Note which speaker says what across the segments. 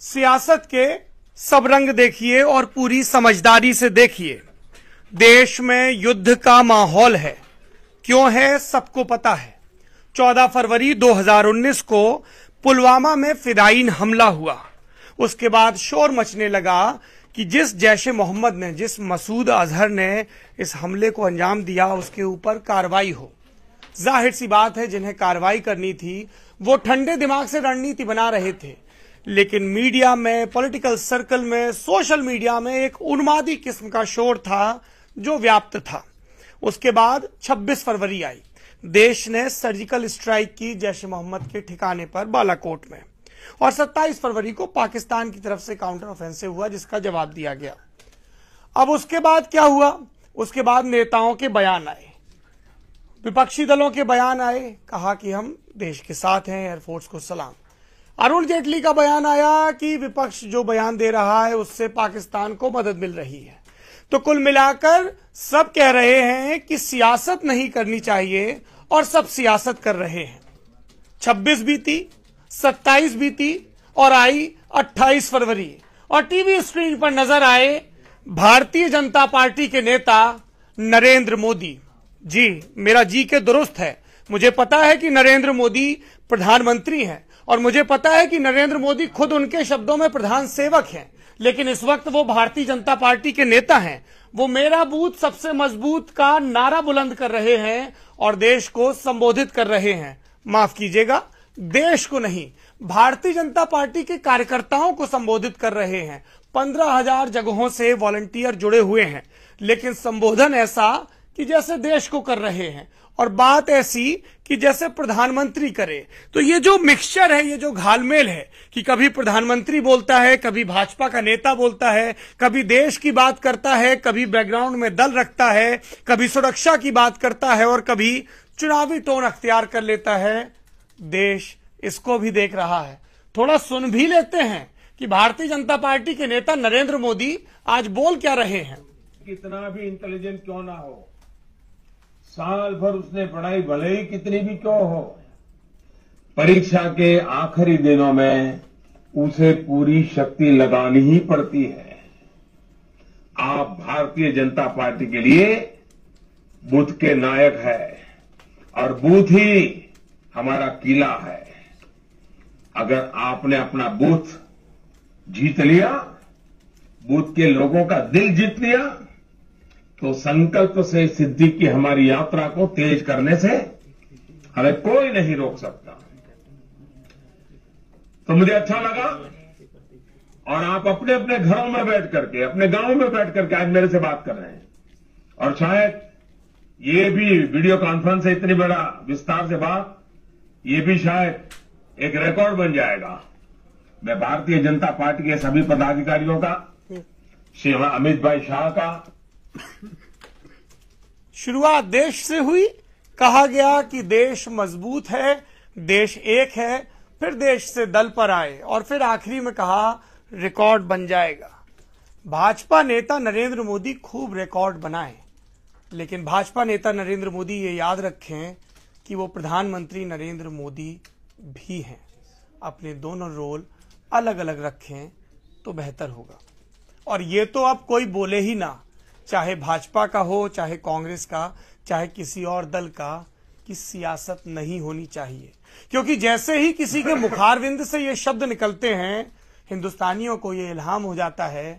Speaker 1: सियासत के सब रंग देखिए और पूरी समझदारी से देखिए देश में युद्ध का माहौल है क्यों है सबको पता है 14 फरवरी 2019 को पुलवामा में फिदाइन हमला हुआ उसके बाद शोर मचने लगा कि जिस जैश मोहम्मद ने जिस मसूद अजहर ने इस हमले को अंजाम दिया उसके ऊपर कार्रवाई हो जाहिर सी बात है जिन्हें कार्रवाई करनी थी वो ठंडे दिमाग से रणनीति बना रहे थे लेकिन मीडिया में पॉलिटिकल सर्कल में सोशल मीडिया में एक उन्मादी किस्म का शोर था जो व्याप्त था उसके बाद 26 फरवरी आई देश ने सर्जिकल स्ट्राइक की जैश मोहम्मद के ठिकाने पर बालाकोट में और 27 फरवरी को पाकिस्तान की तरफ से काउंटर ऑफेंसिव हुआ जिसका जवाब दिया गया अब उसके बाद क्या हुआ उसके बाद नेताओं के बयान आए विपक्षी दलों के बयान आए कहा कि हम देश के साथ हैं एयरफोर्स को सलाम अरुण जेटली का बयान आया कि विपक्ष जो बयान दे रहा है उससे पाकिस्तान को मदद मिल रही है तो कुल मिलाकर सब कह रहे हैं कि सियासत नहीं करनी चाहिए और सब सियासत कर रहे हैं 26 बीती 27 बीती और आई 28 फरवरी और टीवी स्क्रीन पर नजर आए भारतीय जनता पार्टी के नेता नरेंद्र मोदी जी मेरा जी के दुरुस्त है मुझे पता है कि नरेंद्र मोदी प्रधानमंत्री हैं और मुझे पता है कि नरेंद्र मोदी खुद उनके शब्दों में प्रधान सेवक हैं लेकिन इस वक्त वो भारतीय जनता पार्टी के नेता हैं वो मेरा बूथ सबसे मजबूत का नारा बुलंद कर रहे हैं और देश को संबोधित कर रहे हैं माफ कीजिएगा देश को नहीं भारतीय जनता पार्टी के कार्यकर्ताओं को संबोधित कर रहे हैं पंद्रह हजार जगहों से वॉलंटियर जुड़े हुए हैं लेकिन संबोधन ऐसा कि जैसे देश को कर रहे हैं और बात ऐसी कि जैसे प्रधानमंत्री करे तो ये जो मिक्सचर है ये जो घालमेल है कि कभी प्रधानमंत्री बोलता है कभी भाजपा का नेता बोलता है कभी देश की बात करता है कभी बैकग्राउंड में दल रखता है कभी सुरक्षा की बात करता है और कभी चुनावी टोन अख्तियार कर लेता है देश इसको भी देख रहा है थोड़ा सुन भी लेते हैं कि भारतीय जनता पार्टी के नेता नरेंद्र मोदी आज बोल क्या रहे हैं
Speaker 2: कितना भी इंटेलिजेंट क्यों ना हो
Speaker 1: साल भर उसने पढ़ाई भले ही कितनी भी क्यों हो
Speaker 2: परीक्षा के आखिरी दिनों में उसे पूरी शक्ति लगानी ही पड़ती है आप भारतीय जनता पार्टी के लिए बूथ के नायक है और बूथ ही हमारा किला है अगर आपने अपना बूथ जीत लिया बूथ के लोगों का दिल जीत लिया तो संकल्प से सिद्धि की हमारी यात्रा को तेज करने से हमें कोई नहीं रोक सकता तो मुझे अच्छा लगा और आप अपने अपने घरों में बैठ करके अपने गांवों में बैठ करके आज मेरे से बात कर रहे हैं और शायद ये भी वीडियो कॉन्फ्रेंस है इतनी बड़ा विस्तार से बात ये भी शायद एक रिकॉर्ड बन जाएगा मैं भारतीय जनता पार्टी के सभी पदाधिकारियों
Speaker 1: का श्री अमित भाई शाह का शुरुआत देश से हुई कहा गया कि देश मजबूत है देश एक है फिर देश से दल पर आए और फिर आखिरी में कहा रिकॉर्ड बन जाएगा भाजपा नेता नरेंद्र मोदी खूब रिकॉर्ड बनाए लेकिन भाजपा नेता नरेंद्र मोदी ये याद रखें कि वो प्रधानमंत्री नरेंद्र मोदी भी हैं अपने दोनों रोल अलग अलग रखें तो बेहतर होगा और ये तो अब कोई बोले ही ना चाहे भाजपा का हो चाहे कांग्रेस का चाहे किसी और दल का कि सियासत नहीं होनी चाहिए क्योंकि जैसे ही किसी के मुखारविंद से ये शब्द निकलते हैं हिंदुस्तानियों को यह इल्हाम हो जाता है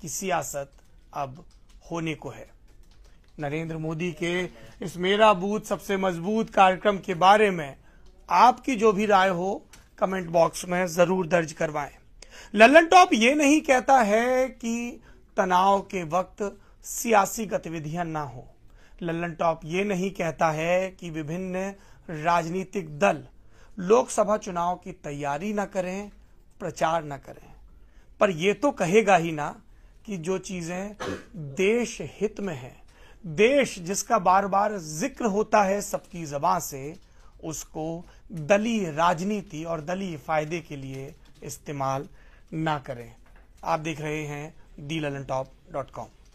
Speaker 1: कि सियासत अब होने को है नरेंद्र मोदी के इस मेरा बूथ सबसे मजबूत कार्यक्रम के बारे में आपकी जो भी राय हो कमेंट बॉक्स में जरूर दर्ज करवाएं लल्लन टॉप ये नहीं कहता है कि तनाव के वक्त सियासी गतिविधियां ना हो लल्लन टॉप ये नहीं कहता है कि विभिन्न राजनीतिक दल लोकसभा चुनाव की तैयारी ना करें प्रचार ना करें पर यह तो कहेगा ही ना कि जो चीजें देश हित में है देश जिसका बार बार जिक्र होता है सबकी जबां से उसको दलीय राजनीति और दलीय फायदे के लिए इस्तेमाल ना करें आप देख रहे हैं the Lallantop dot com